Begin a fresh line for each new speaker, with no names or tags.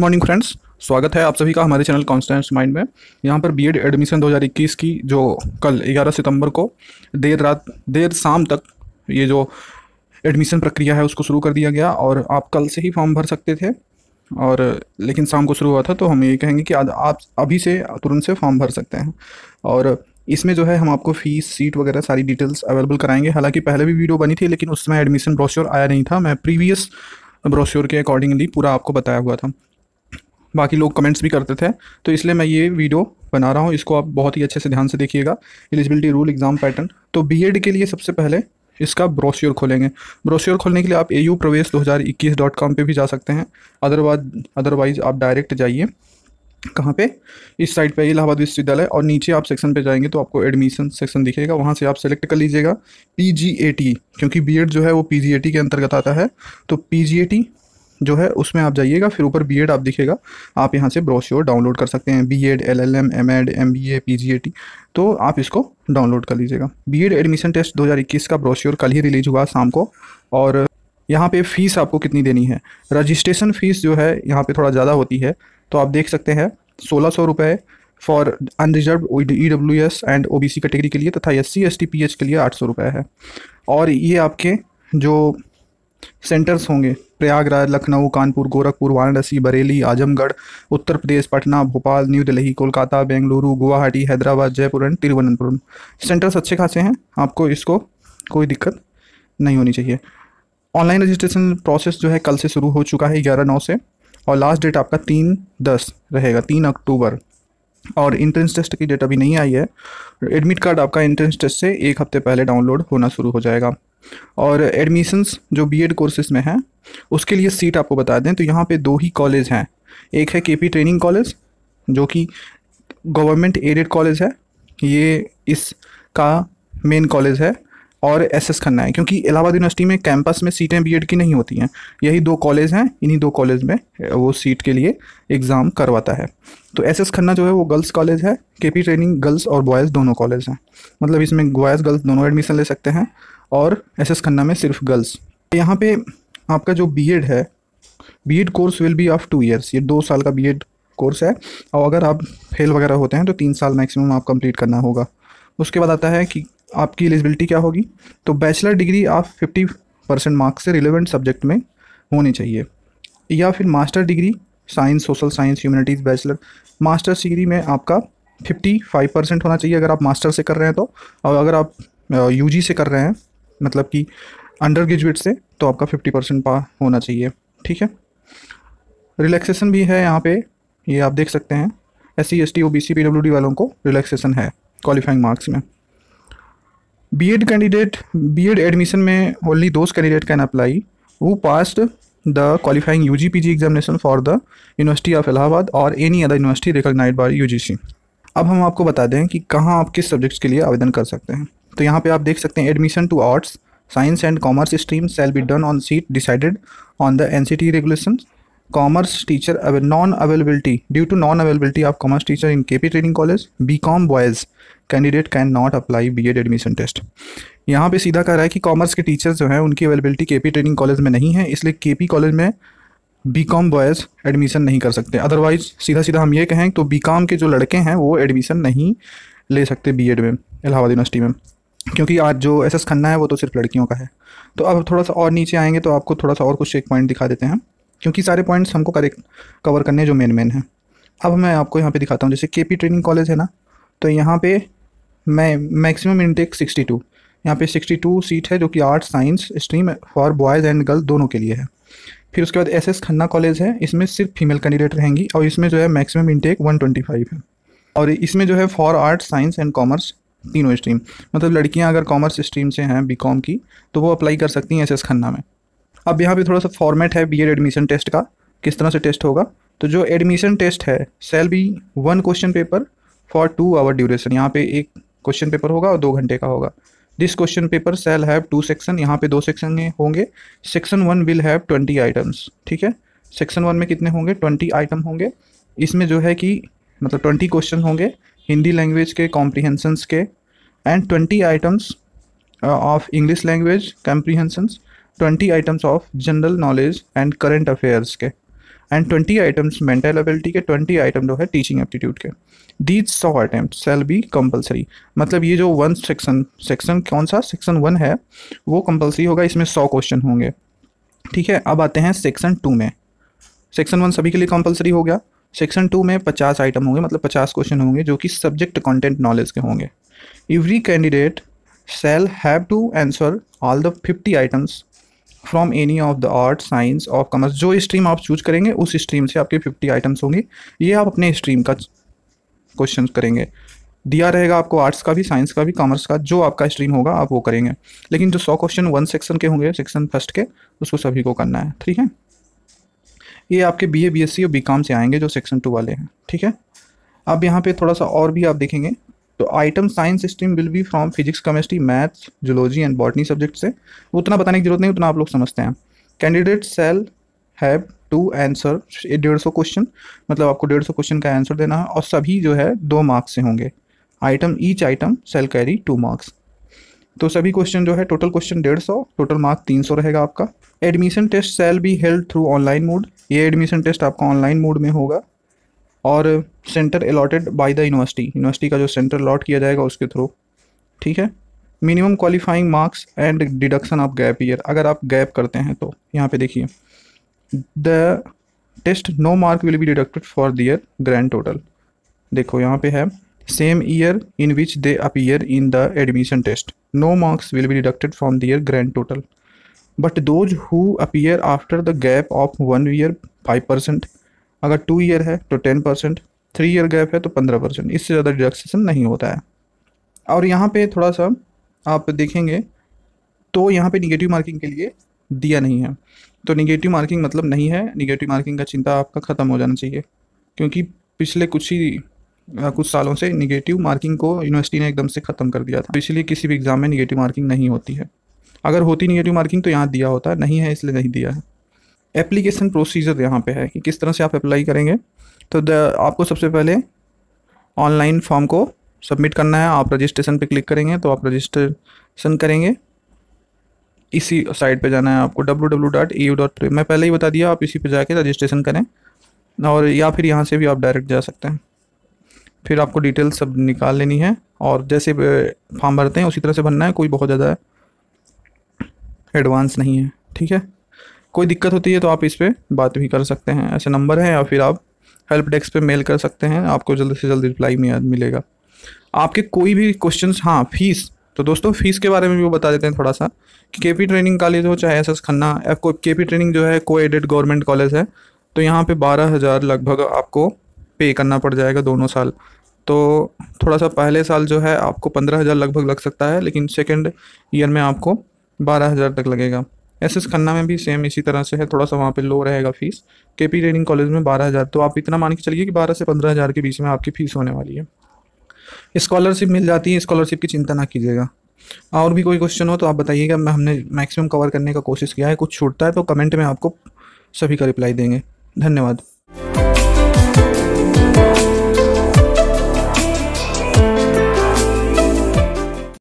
Good morning friends स्वागत है आप सभी का हमारे चैनल कॉन्स्टेंस माइंड में यहाँ पर बीएड एडमिशन 2021 की जो कल 11 सितंबर को देर रात देर शाम तक ये जो एडमिशन प्रक्रिया है उसको शुरू कर दिया गया और आप कल से ही फॉर्म भर सकते थे और लेकिन शाम को शुरू हुआ था तो हम ये कहेंगे कि आप अभी से तुरंत से फॉर्म भर सकते हैं और इसमें जो है हम आपको फ़ीस सीट वगैरह सारी डिटेल्स अवेलेबल कराएंगे हालांकि पहले भी वीडियो बनी थी लेकिन उसमें एडमिशन ब्रोश्योर आया नहीं था मैं प्रीवियस ब्रोश्योर के अकॉर्डिंगली पूरा आपको बताया हुआ था बाकी लोग कमेंट्स भी करते थे तो इसलिए मैं ये वीडियो बना रहा हूँ इसको आप बहुत ही अच्छे से ध्यान से देखिएगा एलिजिबिलिटी रूल एग्ज़ाम पैटर्न तो बी के लिए सबसे पहले इसका ब्रोश्योर खोलेंगे ब्रोश्योर खोलने के लिए आप ए यू प्रवेश दो हज़ार इक्कीस डॉट कॉम पर भी जा सकते हैं अदरवाइज अदरवाइज़ आप डायरेक्ट जाइए कहाँ पे इस साइड पे इलाहाबाद विश्वविद्यालय और नीचे आप सेक्शन पे जाएंगे तो आपको एडमिशन सेक्शन दिखेगा वहाँ से आप सेलेक्ट कर लीजिएगा पी क्योंकि बी जो है वो पी के अंतर्गत आता है तो पी जो है उसमें आप जाइएगा फिर ऊपर बी आप दिखेगा आप यहाँ से ब्रोश्योर डाउनलोड कर सकते हैं B Ed L L M M Ed M B A P G A T तो आप इसको डाउनलोड कर लीजिएगा बी एड एडमिशन टेस्ट 2021 का ब्रोशियोर कल ही रिलीज हुआ शाम को और यहाँ पे फ़ीस आपको कितनी देनी है रजिस्ट्रेशन फ़ीस जो है यहाँ पर थोड़ा ज़्यादा होती है तो आप देख सकते हैं सोलह सौ रुपये for unreserved E W S and O B C category के लिए तथा S C S T P H के लिए आठ सौ रुपये है और ये आपके जो सेंटर्स होंगे Prayagraj Lucknow Kanpur Gorakhpur Varanasi Bareilly Azamgarh Uttar Pradesh Patna Bhopal New Delhi Kolkata Bengaluru Guwahati Hyderabad Jaipur and Thiruvananthapuram centres अच्छे खासे हैं आपको इसको कोई दिक्कत नहीं होनी चाहिए ऑनलाइन रजिस्ट्रेशन प्रोसेस जो है कल से शुरू हो चुका है ग्यारह नौ से और लास्ट डेट आपका तीन दस रहेगा तीन अक्टूबर और इंट्रेंस टेस्ट की डेट अभी नहीं आई है एडमिट कार्ड आपका इंट्रेंस टेस्ट से एक हफ्ते पहले डाउनलोड होना शुरू हो जाएगा और एडमिशन्स जो बीएड कोर्सेज में हैं उसके लिए सीट आपको बता दें तो यहाँ पे दो ही कॉलेज हैं एक है केपी ट्रेनिंग कॉलेज जो कि गवर्नमेंट एडेड कॉलेज है ये इसका मेन कॉलेज है और एस एस खन्ना है क्योंकि इलाहाबाद यूनिवर्सिटी में कैंपस में सीटें बीएड की नहीं होती हैं यही दो कॉलेज हैं इन्हीं दो कॉलेज में वो सीट के लिए एग्ज़ाम करवाता है तो एस एस खन्ना जो है वो गर्ल्स कॉलेज है के पी ट्रेनिंग गर्ल्स और बॉयज़ दोनों कॉलेज हैं मतलब इसमें बॉयज़ गर्ल्स दोनों एडमिशन ले सकते हैं और एस एस खन्ना में सिर्फ गर्ल्स यहाँ पे आपका जो बी एड है B Ed course will be of two years ये दो साल का बी एड कोर्स है और अगर आप फेल वगैरह होते हैं तो तीन साल मैक्सिमम आप कंप्लीट करना होगा उसके बाद आता है कि आपकी एलिजिबिलिटी क्या होगी तो बैचलर डिग्री आप फिफ्टी परसेंट मार्क्स से रिलेवेंट सब्जेक्ट में होनी चाहिए या फिर master degree science social science humanities bachelor masters degree में आपका फिफ्टी फाइव परसेंट होना चाहिए अगर आप मास्टर से कर रहे हैं तो और अगर आप यू जी से कर रहे हैं मतलब कि अंडर ग्रेजुएट से तो आपका फिफ्टी परसेंट पा होना चाहिए ठीक है रिलैक्सेशन भी है यहाँ पे ये आप देख सकते हैं S C S T O B C P W D वालों को रिलैक्सेशन है क्वालिफाइंग मार्क्स में B Ed candidate B Ed admission में only those candidate can apply वो the qualifying U G P G examination for the university of Allahabad और any other university other by U G C अब हम आपको बता दें कि कहाँ आप किस सब्जेक्ट्स के लिए आवेदन कर सकते हैं तो यहाँ पे आप देख सकते हैं admission to arts science and commerce stream shall be done on seat decided on the N C T regulation commerce teacher non availability due to non availability of commerce teacher in K P training college B Com boys candidate cannot apply B Ed admission test यहाँ पे सीधा कह रहा है कि commerce के teachers जो हैं उनकी अवेलेबिलिटी के पी ट्रेनिंग कॉलेज में नहीं है इसलिए के पी कॉलेज में बी कॉम बॉयज़ एडमिशन नहीं कर सकते अदरवाइज़ सीधा सीधा हम ये कहें तो बी कॉम के जो लड़के हैं वो एडमिशन नहीं ले सकते बी एड में इलाहाबाद यूनिवर्सिटी में क्योंकि आज जो एस एस खन्ना है वो तो सिर्फ लड़कियों का है तो अब थोड़ा सा और नीचे आएंगे तो आपको थोड़ा सा और कुछ एक पॉइंट दिखा देते हैं क्योंकि सारे पॉइंट्स हमको करेक्ट कवर करने जो मेन मेन हैं अब मैं आपको यहाँ पे दिखाता हूँ जैसे के पी ट्रेनिंग कॉलेज है ना तो यहाँ पे मैं मैक्सिमम इनटेक 62 यहाँ पे टू सीट है जो कि arts science stream for boys and girls दोनों के लिए है फिर उसके बाद एस एस खन्ना कॉलेज है इसमें सिर्फ फीमेल कैंडिडेट रहेंगी और इसमें जो है मैक्सिमम इनटेक 125 है और इसमें जो है for arts science and commerce तीनों स्ट्रीम मतलब लड़कियां अगर कॉमर्स स्ट्रीम से हैं बी की तो वो अप्लाई कर सकती हैं एस एस खन्ना में अब यहाँ पे थोड़ा सा फॉर्मेट है बी एडमिशन टेस्ट का किस तरह से टेस्ट होगा तो जो एडमिशन टेस्ट है shall be one question paper for two hour duration यहाँ पे एक क्वेश्चन पेपर होगा और दो घंटे का होगा this question paper shall have two section यहाँ पे दो सेक्शन होंगे section one will have twenty items ठीक है सेक्शन वन में कितने होंगे ट्वेंटी आइटम होंगे इसमें जो है कि मतलब ट्वेंटी क्वेश्चन होंगे हिंदी लैंग्वेज के कॉम्प्रीहेंसन्स के and twenty items of English language comprehensions twenty items of general knowledge and current affairs के and twenty items mental ability के ट्वेंटी आइटम जो है टीचिंग एप्टीट्यूड के दीज सौ अटैम्प्ट सेल बी कंपलसरी मतलब ये जो वन सेक्शन सेक्शन कौन सा सेक्शन वन है वो कंपलसरी होगा इसमें सौ क्वेश्चन होंगे ठीक है अब आते हैं सेक्शन टू में सेक्शन वन सभी के लिए कंपलसरी हो गया सेक्शन टू में पचास आइटम होंगे मतलब पचास क्वेश्चन होंगे जो कि सब्जेक्ट कंटेंट नॉलेज के होंगे every candidate shall have to answer all the fifty items from any of the art science of commerce जो स्ट्रीम आप चूज करेंगे उस स्ट्रीम से आपके फिफ्टी आइटम्स होंगे ये आप अपने स्ट्रीम का क्वेश्चन करेंगे दिया रहेगा आपको आर्ट्स का भी साइंस का भी कॉमर्स का जो आपका स्ट्रीम होगा आप वो करेंगे लेकिन जो सौ क्वेश्चन वन सेक्शन के होंगे सेक्शन फर्स्ट के उसको सभी को करना है ठीक है ये आपके B A B S C और बी काम से आएंगे जो सेक्शन टू वाले हैं ठीक है अब यहाँ पे थोड़ा सा और भी आप देखेंगे तो item science stream will be from physics chemistry maths zoology and botany subject से उतना बताने की जरूरत नहीं उतना आप लोग समझते हैं candidate shall have to answer डेढ़ सौ क्वेश्चन मतलब आपको डेढ़ सौ क्वेश्चन का आंसर देना है और सभी जो है दो मार्क्स से होंगे item each item shall carry two marks तो सभी क्वेश्चन जो है टोटल क्वेश्चन डेढ़ सौ टोटल मार्क तीन सौ रहेगा आपका admission test shall be held through online mode ये एडमिशन टेस्ट आपका ऑनलाइन मोड में होगा और centre allotted by the university university का जो सेंटर अलॉट किया जाएगा उसके थ्रू ठीक है minimum qualifying marks and deduction of gap year अगर आप गैप करते हैं तो यहाँ पे देखिए the test no mark will be deducted for their grand total देखो यहाँ पे है same year in which they appear in the admission test. No marks will be deducted from their grand total. But those who appear after the gap of one year five percent अगर two year है तो ten percent three year gap है तो पंद्रह percent इससे ज़्यादा deduction नहीं होता है और यहाँ पे थोड़ा सा आप देखेंगे तो यहाँ पे निगेटिव मार्किंग के लिए दिया नहीं है तो निगेटिव मार्किंग मतलब नहीं है निगेटिव मार्किंग का चिंता आपका ख़त्म हो जाना चाहिए क्योंकि पिछले कुछ ही कुछ सालों से निगेटिव मार्किंग को यूनिवर्सिटी ने एकदम से ख़त्म कर दिया था इसलिए किसी भी एग्ज़ाम में निगेटिव मार्किंग नहीं होती है अगर होती निगेटिव मार्किंग तो यहाँ दिया होता नहीं है इसलिए नहीं दिया है एप्लीकेशन प्रोसीजर यहाँ पे है कि किस तरह से आप अप्लाई करेंगे तो द, आपको सबसे पहले ऑनलाइन फॉर्म को सबमिट करना है आप रजिस्ट्रेशन पे क्लिक करेंगे तो आप रजिस्ट्रेशन करेंगे इसी साइट पे जाना है आपको डॉट मैं पहले ही बता दिया आप इसी पे जाके रजिस्ट्रेशन करें और या फिर यहाँ से भी आप डायरेक्ट जा सकते हैं फिर आपको डिटेल सब निकाल लेनी है और जैसे फॉर्म भरते हैं उसी तरह से भरना है कोई बहुत ज़्यादा एडवांस नहीं है ठीक है कोई दिक्कत होती है तो आप इस पर बात भी कर सकते हैं ऐसे नंबर है या फिर आप हेल्प डेस्क पे मेल कर सकते हैं आपको जल्द से जल्द रिप्लाई मिलेगा आपके कोई भी क्वेश्चन हाँ फीस तो दोस्तों फीस के बारे में भी वो बता देते हैं थोड़ा सा कि के पी ट्रेनिंग कॉलेज हो चाहे एस एस खन्ना के पी ट्रेनिंग जो है को एडेड गवर्नमेंट कॉलेज है तो यहाँ पे बारह हज़ार लगभग आपको पे करना पड़ जाएगा दोनों साल तो थोड़ा सा पहले साल जो है आपको पंद्रह हज़ार लगभग लग सकता है लेकिन सेकेंड ईयर में आपको बारह हज़ार तक लगेगा एस एस खन्ना में भी सेम इसी तरह से है थोड़ा सा वहाँ पे लो रहेगा फीस के पी ट्रेनिंग कॉलेज में बारह हज़ार तो आप इतना मान के चलिए कि बारह से पंद्रह हज़ार के बीच में आपकी फ़ीस होने वाली है स्कॉलरशिप मिल जाती है स्कॉलरशिप की चिंता ना कीजिएगा और भी कोई क्वेश्चन हो तो आप बताइएगा मैं हमने मैक्सिमम कवर करने का कोशिश किया है कुछ छूटता है तो कमेंट में आपको सभी का रिप्लाई देंगे धन्यवाद